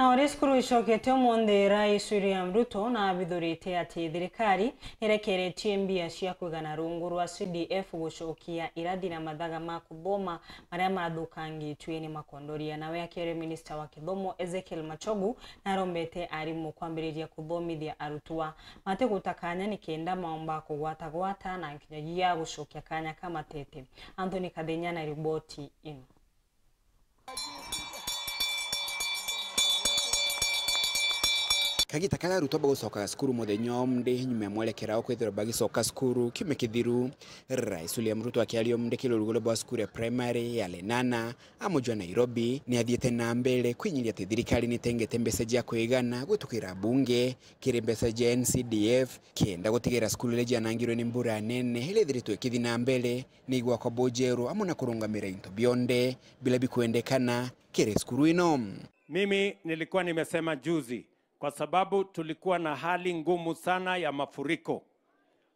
na oleskuru icokete omonthira William Ruto na te ati thirikari irekeretie mbia cia kuigana rungu rwa CDF gucokia irathi na mathaga ma kuthoma maria mathukangitwe ni makondoria na wekere minista wa kithomo Ezekiel Machogu na rombete arimu kwambiriria kuthomithia arutwa matigũta kanya ni kenda maomba kũgwata gwata na nginyagia gucokia kanya kamatete Anthony Kadenya na riboti ino kagita kara rutwa de cukuru muthenya umndi nyuma ya mwerekera wa kwithirwo bagicoka cukuru kiumia kithiru rais william ruto akiaria umndikili rugo rwa cukuru ya primary ya lenana amujwa nairobi ni athiite na mbere kwinyiria ati thirikari ni tenge tengete mbeca jia kwigana kira bunge kiri mbeca jia ncdf kienda gutigira skuru leji anangiro ni mbura nene ili thiritwo ikithi na mbere ni igwa kwa bojeru amwe na mire into bionde bila bikwendekana kire skuru ino mimi nilikuwa nimesema juzi kwa sababu tulikuwa na hali ngumu sana ya mafuriko,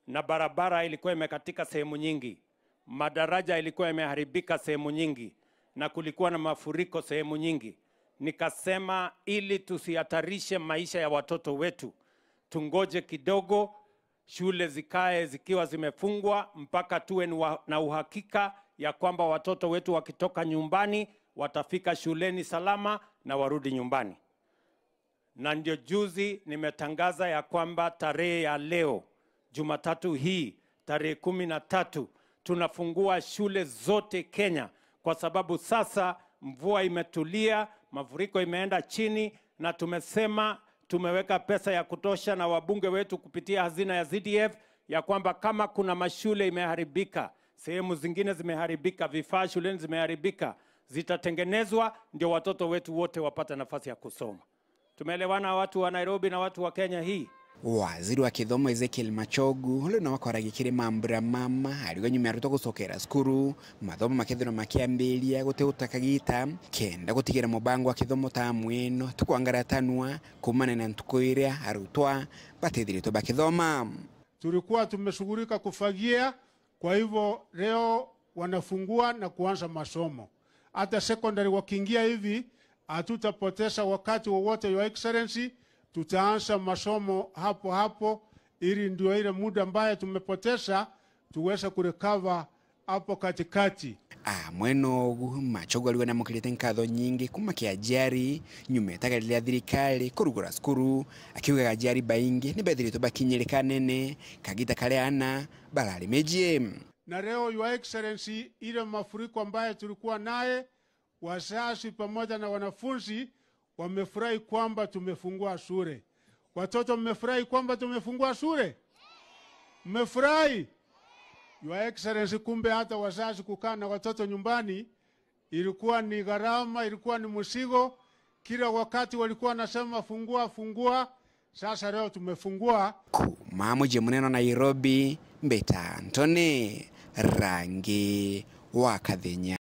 na barabara ilikuwa imekatika sehemu nyingi, madaraja ilikuwa imeharibika sehemu nyingi, na kulikuwa na mafuriko sehemu nyingi. Nikasema ili tusihatarishe maisha ya watoto wetu, tungoje kidogo, shule zikae zikiwa zimefungwa mpaka tuwe na uhakika ya kwamba watoto wetu wakitoka nyumbani watafika shuleni salama na warudi nyumbani na ndio juzi nimetangaza ya kwamba tarehe ya leo Jumatatu hii tarehe kumi na tatu tunafungua shule zote Kenya, kwa sababu sasa mvua imetulia, mafuriko imeenda chini, na tumesema tumeweka pesa ya kutosha na wabunge wetu kupitia hazina ya ZDF ya kwamba kama kuna mashule imeharibika, sehemu zingine zimeharibika, vifaa shuleni zimeharibika, zitatengenezwa ndio watoto wetu wote wapate nafasi ya kusoma. Tumeelewana watu wa Nairobi na watu wa Kenya hii. Waziri wa Githomo Ezekiel Machogu ulu nao akoragikire mambura mama arigonyuma arutwo gucokera cukuru mathomo makethirwo makiambiria gutigutaka gita kenda gutigira mubango wa kithomo tamu ino tukwaangaratanwa kumana na ntuku iria arutwa batithiritwe bakithoma. Tulikuwa tumeshughulika kufagia, kwa hivyo leo wanafungua na kuanza masomo. Hata sekondari wakiingia hivi hatutapotesha wakati wowote, Your Excellency, tutaanza masomo hapo hapo, ili ndio ile muda ambayo tumepotesha tuweze kurecover hapo katikati Ah, mweno amwena ogu machogwariwe namukirite nkatho nyingi kuma kia kiajiari nyuma etagarire thirikari kurugura cukuru akiugaga jari baingi ni nibethiritwe bakinyirika kanene kagita kale ana balali mejie na leo your excellency ile mafuriko ambaye tulikuwa naye wazazi pamoja na wanafunzi wamefurahi kwamba tumefungua shule. Watoto mmefurahi kwamba tumefungua shule? Mmefurahi? Your Excellency, kumbe hata wazazi kukaa na watoto nyumbani ilikuwa ni gharama, ilikuwa ni msigo. Kila wakati walikuwa wanasema fungua fungua, sasa leo tumefungua. kuma mneno Nairobi, Mbeta Antony, Rangi wa kadhinya.